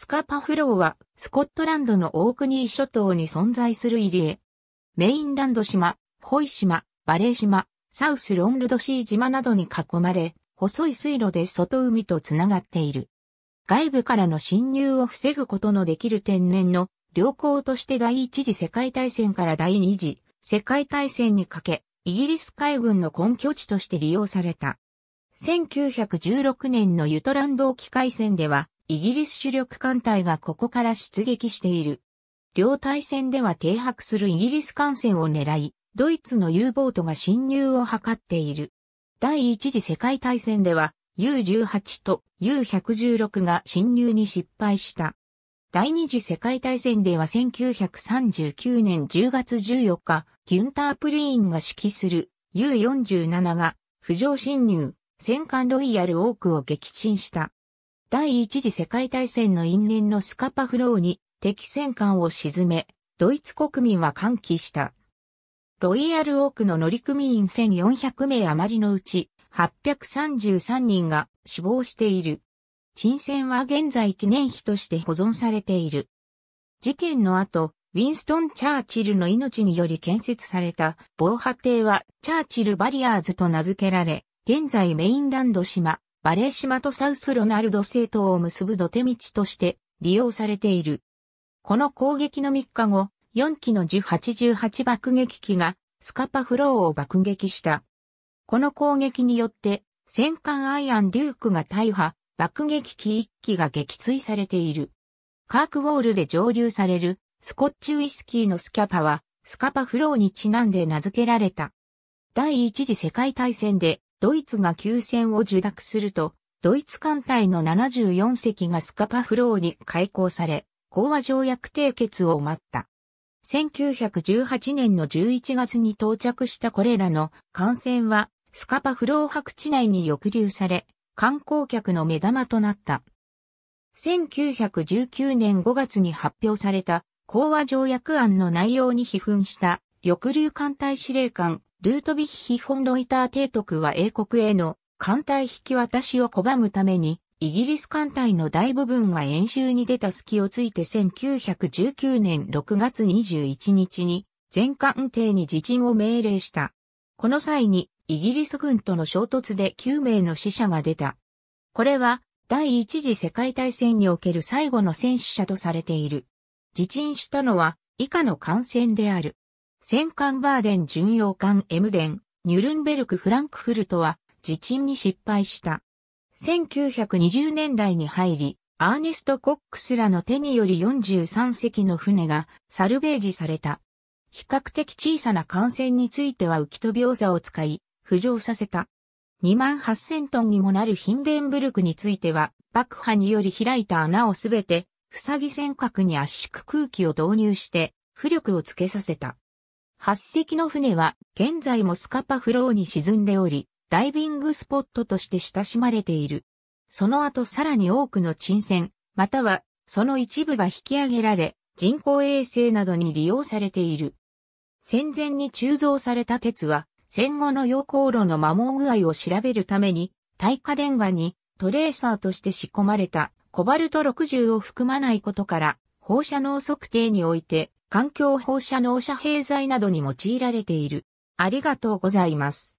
スカパフローは、スコットランドのオークニー諸島に存在する入り江。メインランド島、ホイ島、バレー島、サウスロンルドシー島などに囲まれ、細い水路で外海とつながっている。外部からの侵入を防ぐことのできる天然の良好として第一次世界大戦から第二次世界大戦にかけ、イギリス海軍の根拠地として利用された。1916年のユトランド沖海戦では、イギリス主力艦隊がここから出撃している。両対戦では停泊するイギリス艦船を狙い、ドイツの U ボートが侵入を図っている。第一次世界大戦では U18 と U116 が侵入に失敗した。第二次世界大戦では1939年10月14日、ギュンタープリーンが指揮する U47 が浮上侵入、戦艦ロイヤルオークを撃沈した。第一次世界大戦の因縁のスカパフローに敵戦艦を沈め、ドイツ国民は歓喜した。ロイヤルオークの乗組員1400名余りのうち833人が死亡している。沈船は現在記念碑として保存されている。事件の後、ウィンストン・チャーチルの命により建設された防波堤はチャーチル・バリアーズと名付けられ、現在メインランド島、バレー島とサウスロナルド政党を結ぶ土手道として利用されている。この攻撃の3日後、4機の1 8 8爆撃機がスカパフローを爆撃した。この攻撃によって戦艦アイアンデュークが大破、爆撃機1機が撃墜されている。カークウォールで蒸留されるスコッチウイスキーのスキャパはスカパフローにちなんで名付けられた。第一次世界大戦でドイツが休戦を受諾すると、ドイツ艦隊の74隻がスカパフローに開港され、講和条約締結を待った。1918年の11月に到着したこれらの艦船は、スカパフロー白地内に抑留され、観光客の目玉となった。1919年5月に発表された講和条約案の内容に批紛した抑留艦隊司令官ルートビッヒ・フォン・ロイター提督は英国への艦隊引き渡しを拒むために、イギリス艦隊の大部分が演習に出た隙をついて1919年6月21日に全艦艇に自沈を命令した。この際にイギリス軍との衝突で9名の死者が出た。これは第一次世界大戦における最後の戦死者とされている。自沈したのは以下の艦船である。戦艦バーデン巡洋艦エムデン、ニュルンベルク・フランクフルトは自沈に失敗した。1920年代に入り、アーネスト・コックスらの手により43隻の船がサルベージされた。比較的小さな艦船については浮き飛び描写を使い、浮上させた。2万8000トンにもなるヒンデンブルクについては、爆破により開いた穴をすべて、塞ぎ尖閣に圧縮空気を導入して、浮力をつけさせた。8隻の船は現在もスカパフローに沈んでおり、ダイビングスポットとして親しまれている。その後さらに多くの沈船、またはその一部が引き上げられ、人工衛星などに利用されている。戦前に鋳造された鉄は、戦後の溶鉱炉の摩耗具合を調べるために、耐火レンガにトレーサーとして仕込まれたコバルト60を含まないことから、放射能測定において環境放射能遮蔽剤などに用いられている。ありがとうございます。